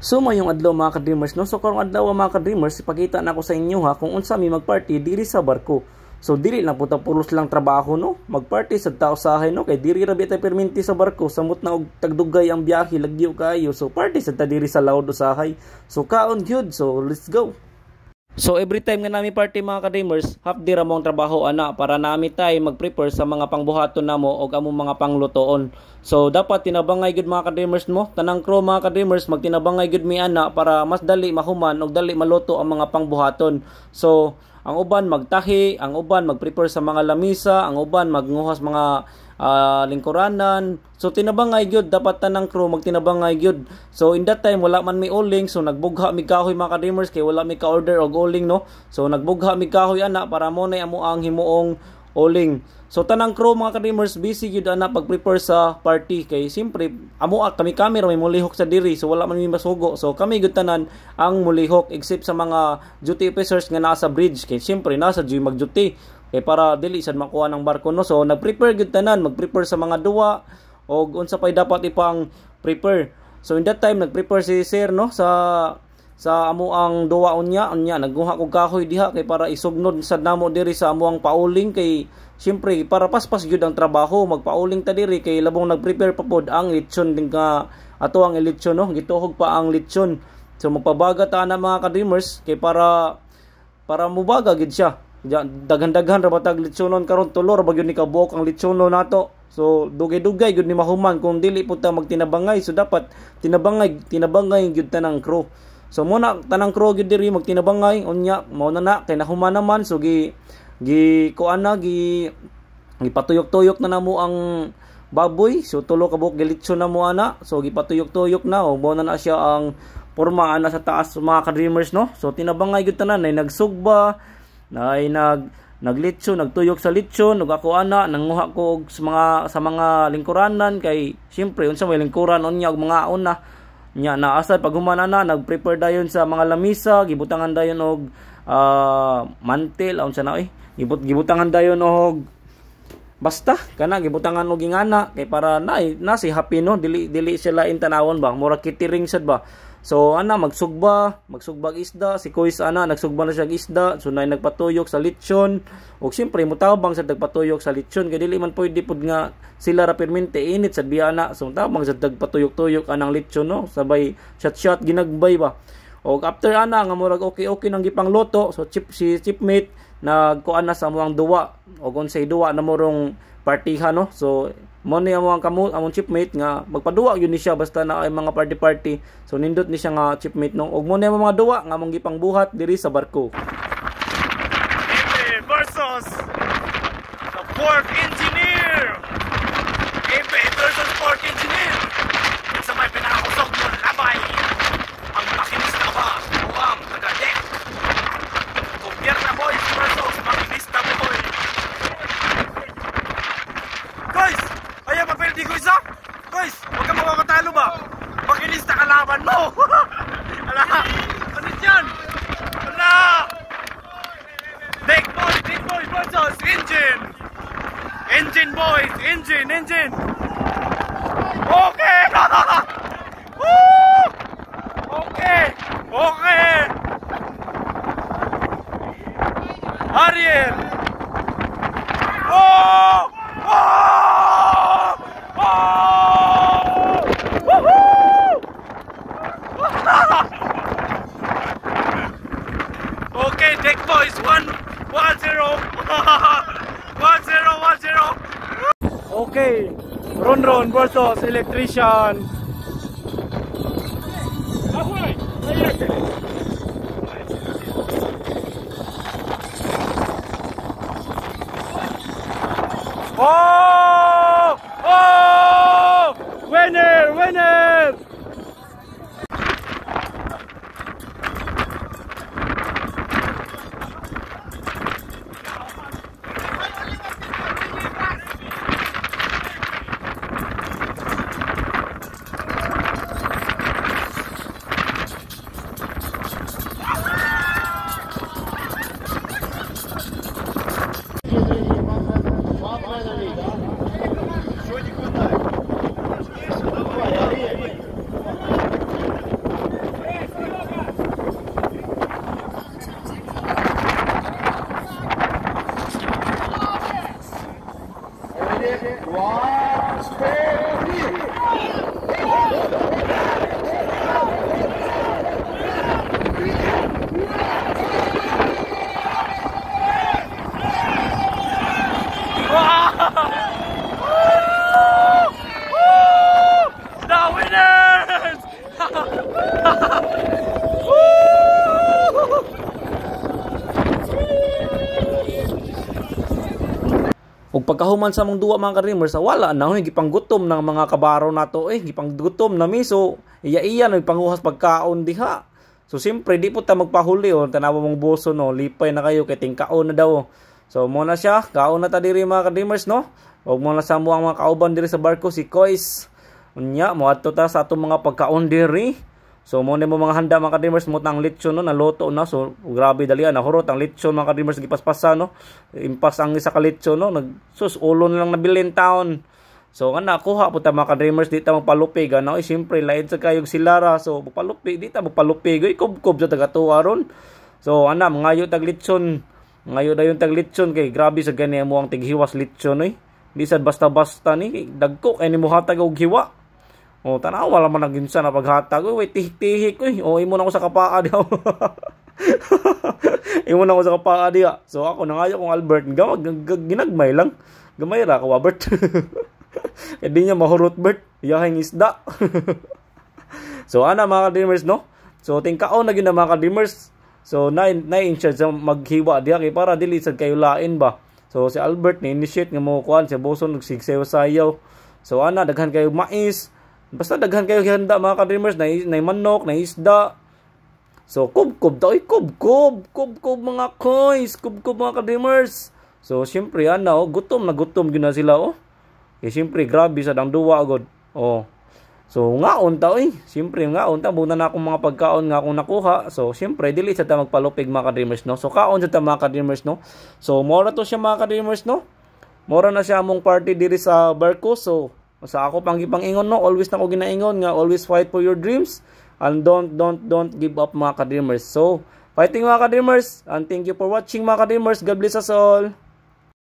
So mayong adlaw mga ka-dreamers no. So karong adlaw mga ka-dreamers ipakita na ko sa inyo ha kung unsa may magparty diri sa barko. So diri lang puta pulos lang trabaho no. Magparty sa tao sahay no kay diri ra bitay perminti sa barko samot na og tagdugay ang biyahe lagyo kayo. So party sa ta diri sa laod usahay. So kaon gyud. So let's go. So every time nga nami party mga kadreamers, half day ra mong trabaho ana para nami tay mag-prepare sa mga pangbuhaton namo og among mga panglutoon. So dapat tinabangay gud mga kadreamers mo, tanang crew mga kadreamers magtinabangay gud mi ana para mas dali mahuman og dali maluto ang mga pangbuhaton. So ang uban magtahi, ang uban magprepare sa mga lamisa, ang uban magnguhas mga uh, lingkuranan. So tinabang ay gyud dapat tanang crew magtinabang ay gyud. So in that time wala man mi oling so nagbugha mi kahoy mga dreamers kay wala mi ka order og oling no. So nagbugha mi kahoy ana para mo na amo ang himuong Oling. So tanang crew mga dreamers busy gyud ana pag prepare sa party kay simpre amo ah, kami camera may mulihok sa diri so wala man mi masugo. So kami gyud tanan ang mulihok except sa mga duty officers nga nasa bridge kay simpre nasa duty mag duty. Kay eh, para dili sad makuha ng barko no. So nag-prepare gyud tanan, mag-prepare sa mga duwa og unsa pay dapat ipang prepare. So in that time nag-prepare si Sir no sa sa amo ang duwa unya unya naguha kog kahoy diha kay para isugnod sad namo diri sa amo pauling kay syempre para paspas gyud ang trabaho magpauling ta diri kay labong nagprepare pa pod ang lechon din ka ato ang lechon no gituhog pa ang lechon so magpabaga ta na mga ka dreamers kay para para mubaga gid siya daghan-daghan ra batag litsunon karon tulor bagyo ni kabuok ang litsunon nato so dugay-dugay gud ni mahuman kung dili pud magtinabangay so dapat tinabangay tinabangay gyud tanang crew so muna tanang crew gud diri magtinabangay unya mao na na kay nahuman naman so gi gi kuan na gi gipatuyok-tuyok na namo ang baboy so tulo ka buok gilitson na mo ana so gipatuyok-tuyok na o na na siya ang porma ana sa taas mga ka-dreamers no so tinabangay gyud tanan nay nagsugba na ay nag naglitso nagtuyok sa litso ug ana nanguha ko sa mga sa mga lingkuranan kay syempre unsa may lingkuran unya og mga una nya naasad pag humana na nagprepare dayon sa mga lamisa gibutangan dayon og uh, mantil unsa na oi gibut gibutangan dayon og basta kana gibutangan og ingana kay para na, na si happy no dili dili sila intanawon ba mura kitiring sad ba So ana magsugba, magsugbag isda, si Kuis ana nagsugba na siya isda, so nay nagpatuyok sa lechon. Ug siyempre mutabang sa nagpatuyok sa lechon kay dili man pwede pud nga sila ra permente init sa biya ana. So tabang sa nagpatuyok-tuyok anang lechon no, sabay chat-chat ginagbay ba. O after ana nga murag okay okay nang gipangluto, so chip si chipmate nagkuan na sa among duwa o kung duwa na murong partihan no. So mo ni among kamo among chipmate nga magpaduwa yun ni siya basta na ay mga party party so nindot ni siya nga chipmate nung og mo ni mga duwa nga among gipang buhat diri sa barko versus the fourth engine engine. Engine, boys. Engine, engine. Okay. No, Woo. Okay. Okay. Ariel. Oh. Oh. Oh. Woohoo. okay, deck boys. one, one zero. 1-0, 1-0. Okay, Ron Ron versus Electrician. pagkahuman sa mong duwa mga ka sa ah, wala na hoy gipanggutom ng mga kabaro nato eh gipanggutom na miso iya iya no panguhas pagkaon diha so siyempre di po ta magpahuli oh tanawa mong boso no lipay na kayo kay tingkaon na daw so mo na siya kaon na ta diri mga ka no og mo na sa mo ang mga kauban diri sa barko si Kois unya mo adto ta sa atong mga pagkaon diri So mo mo mga handa mga Dreamers mo tang lechon no naloto na so grabe dali ah, na hurot ang lechon mga kadreamers gipaspasa no impas ang isa ka lechon no nag sus ulo na lang nabilin taon. So ana kuha po ta mga kadreamers di ta magpalupi ganaw eh syempre lain sa kayog Lara so palupi di ta magpalupi goy kubkob sa taga tuwa ron. So ana mangayo tag lechon ngayo dayon tag lechon kay grabe sa gani mo ang tighiwas lechon oy. Eh. Di sad basta-basta ni dagko kay ni muhatag og hiwa. Oh, tanaw wala man naging sa napaghatag. Uy, tihtihi ko eh. O imo na ko sa kapaa diha. imo na ko sa kapaa diha. So ako na nga kung Albert gamag ginagmay lang. Gamay ra ka Albert. e di niya mahurot Bert. Yahing isda. so ana mga dreamers no. So tingkaon na gyud na mga dreamers. So na na in charge maghiwa diha kay para dili sad kayo lain ba. So si Albert ni initiate nga mo kuan si Boson nagsigsayo sayaw. So ana daghan kayo mais Basta daghan kayo handa mga ka-dreamers na, na manok, na isda. So kub-kub daw, kub-kub, kub-kub mga coins, kub-kub mga ka-dreamers. So syempre ano, oh, gutom na gutom gyud na sila oh. Kay eh, syempre grabe sa dang duwa god. Oh. So nga unta oy, eh. syempre nga unta muna na akong mga pagkaon nga akong nakuha. So syempre dili sa ta magpalupig mga ka-dreamers no. So kaon sa ta mga ka-dreamers no. So mora to siya mga ka-dreamers no. Mora na siya among party diri sa barko. So sa ako pang ingon no, always na ko ginaingon nga always fight for your dreams and don't don't don't give up mga ka-dreamers. So, fighting mga ka-dreamers and thank you for watching mga ka-dreamers. God bless us all.